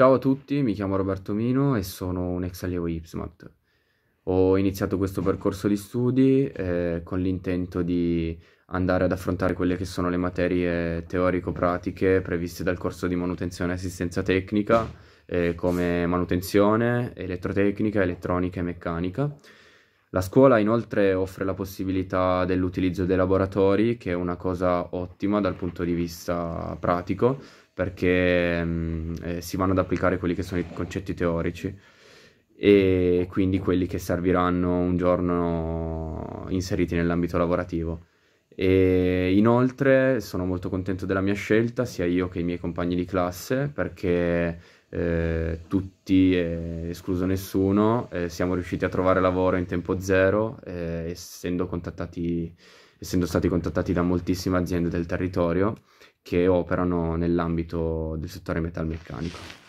Ciao a tutti, mi chiamo Roberto Mino e sono un ex allievo IPSMAT. Ho iniziato questo percorso di studi eh, con l'intento di andare ad affrontare quelle che sono le materie teorico-pratiche previste dal corso di manutenzione e assistenza tecnica, eh, come manutenzione, elettrotecnica, elettronica e meccanica. La scuola inoltre offre la possibilità dell'utilizzo dei laboratori, che è una cosa ottima dal punto di vista pratico, perché mh, mm, eh, si vanno ad applicare quelli che sono i concetti teorici e quindi quelli che serviranno un giorno inseriti nell'ambito lavorativo. E inoltre sono molto contento della mia scelta, sia io che i miei compagni di classe, perché eh, tutti, eh, escluso nessuno, eh, siamo riusciti a trovare lavoro in tempo zero, eh, essendo, essendo stati contattati da moltissime aziende del territorio che operano nell'ambito del settore metalmeccanico.